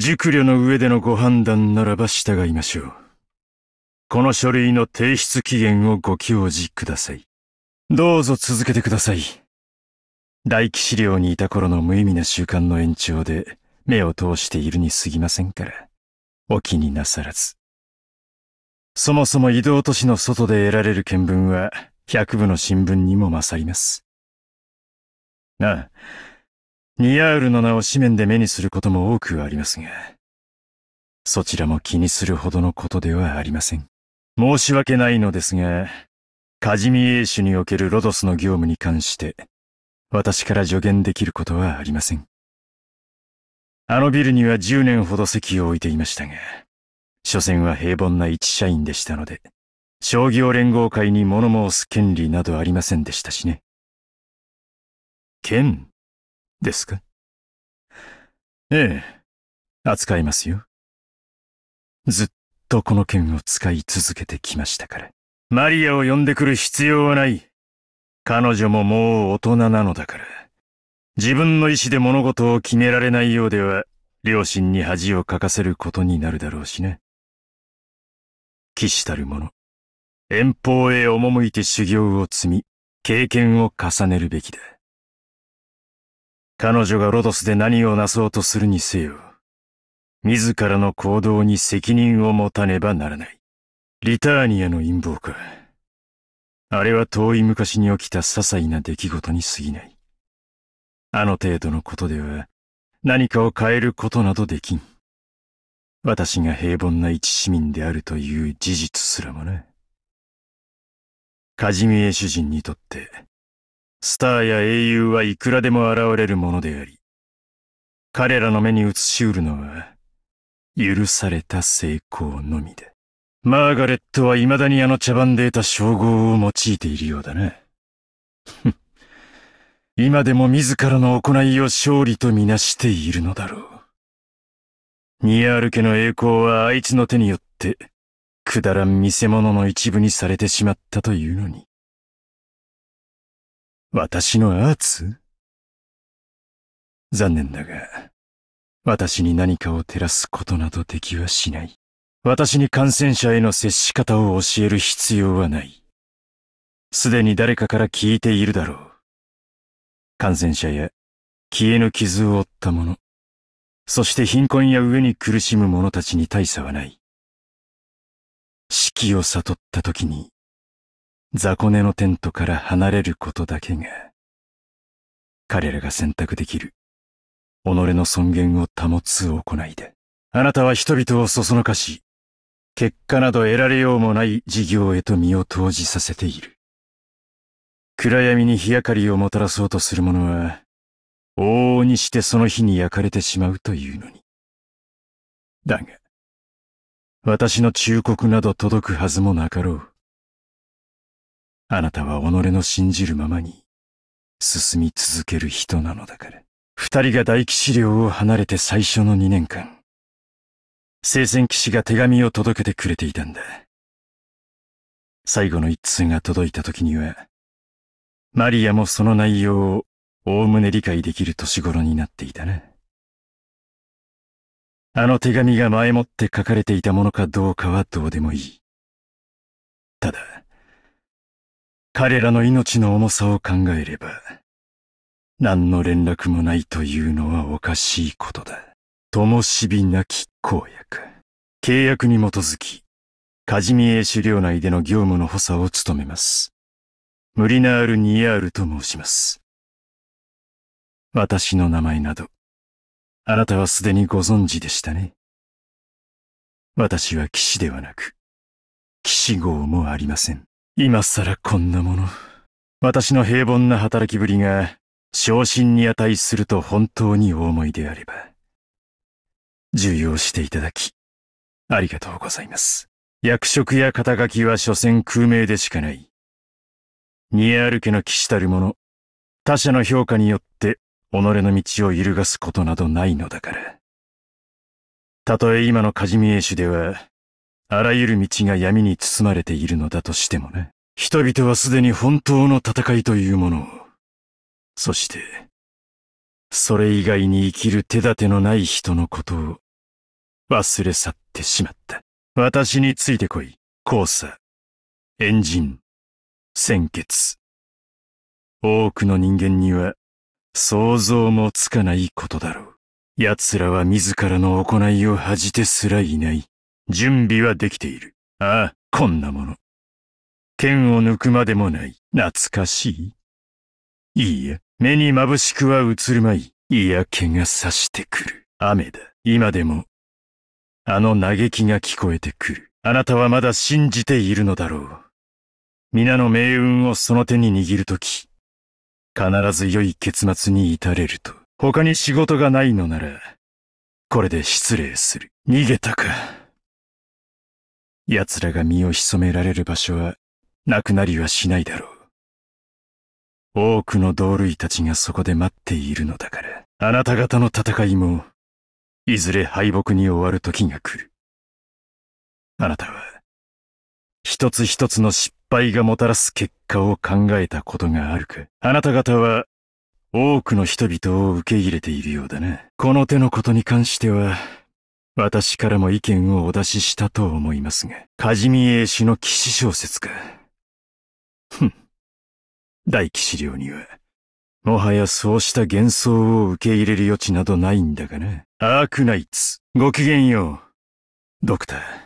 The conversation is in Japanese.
熟慮の上でのご判断ならば従いましょう。この書類の提出期限をご教示ください。どうぞ続けてください。大気資料にいた頃の無意味な習慣の延長で目を通しているに過ぎませんから、お気になさらず。そもそも移動都市の外で得られる見聞は、百部の新聞にも勝ります。ああ、ニアールの名を紙面で目にすることも多くありますが、そちらも気にするほどのことではありません。申し訳ないのですが、カジミエシュにおけるロドスの業務に関して、私から助言できることはありません。あのビルには10年ほど席を置いていましたが、所詮は平凡な一社員でしたので、商業連合会に物申す権利などありませんでしたしね。剣ですかええ、扱いますよ。ずっとこの剣を使い続けてきましたから。マリアを呼んでくる必要はない。彼女ももう大人なのだから。自分の意志で物事を決められないようでは、両親に恥をかかせることになるだろうしね。騎士たる者、遠方へ赴いて修行を積み、経験を重ねるべきだ。彼女がロドスで何をなそうとするにせよ、自らの行動に責任を持たねばならない。リターニアの陰謀か。あれは遠い昔に起きた些細な出来事に過ぎない。あの程度のことでは何かを変えることなどできん。私が平凡な一市民であるという事実すらもな。カジミエ主人にとって、スターや英雄はいくらでも現れるものであり、彼らの目に映しうるのは、許された成功のみだ。マーガレットは未だにあの茶番で得た称号を用いているようだな。今でも自らの行いを勝利とみなしているのだろう。ニアール家の栄光はあいつの手によって、くだらん見せ物の一部にされてしまったというのに。私のアーツ残念だが、私に何かを照らすことなどできはしない。私に感染者への接し方を教える必要はない。すでに誰かから聞いているだろう。感染者や消えぬ傷を負った者、そして貧困や上に苦しむ者たちに大差はない。死期を悟った時に、雑魚寝のテントから離れることだけが、彼らが選択できる、己の尊厳を保つ行いで、あなたは人々をそそのかし、結果など得られようもない事業へと身を投じさせている。暗闇に日明かりをもたらそうとする者は、往々にしてその火に焼かれてしまうというのに。だが、私の忠告など届くはずもなかろう。あなたは己の信じるままに進み続ける人なのだから。二人が大騎士寮を離れて最初の2年間、聖戦騎士が手紙を届けてくれていたんだ。最後の一通が届いた時には、マリアもその内容をおおむね理解できる年頃になっていたな。あの手紙が前もって書かれていたものかどうかはどうでもいい。ただ、彼らの命の重さを考えれば、何の連絡もないというのはおかしいことだ。ともしびなき公約。契約に基づき、カジミエ資料内での業務の補佐を務めます。ムリナール・ニアールと申します。私の名前など、あなたはすでにご存知でしたね。私は騎士ではなく、騎士号もありません。今更こんなもの。私の平凡な働きぶりが、昇進に値すると本当に思いであれば、重要していただき、ありがとうございます。役職や肩書きは所詮空名でしかない。煮歩けの騎士たる者、他者の評価によって、己の道を揺るがすことなどないのだから。たとえ今のカジミエ種では、あらゆる道が闇に包まれているのだとしてもね。人々はすでに本当の戦いというものを、そして、それ以外に生きる手立てのない人のことを忘れ去ってしまった。私についてこい、交差、エンジン、鮮血。多くの人間には想像もつかないことだろう。奴らは自らの行いを恥じてすらいない。準備はできている。ああ、こんなもの。剣を抜くまでもない。懐かしいいいや、目に眩しくは映るまい。嫌気がさしてくる。雨だ。今でも、あの嘆きが聞こえてくる。あなたはまだ信じているのだろう。皆の命運をその手に握るとき、必ず良い結末に至れると。他に仕事がないのなら、これで失礼する。逃げたか。奴らが身を潜められる場所はなくなりはしないだろう。多くの同類たちがそこで待っているのだから、あなた方の戦いも、いずれ敗北に終わる時が来る。あなたは、一つ一つの失敗がもたらす結果を考えたことがあるか。あなた方は、多くの人々を受け入れているようだな。この手のことに関しては、私からも意見をお出ししたと思いますが、カジミ英氏の騎士小説か。ふん。大騎士領には、もはやそうした幻想を受け入れる余地などないんだがな。アークナイツ、ごきげんよう。ドクター。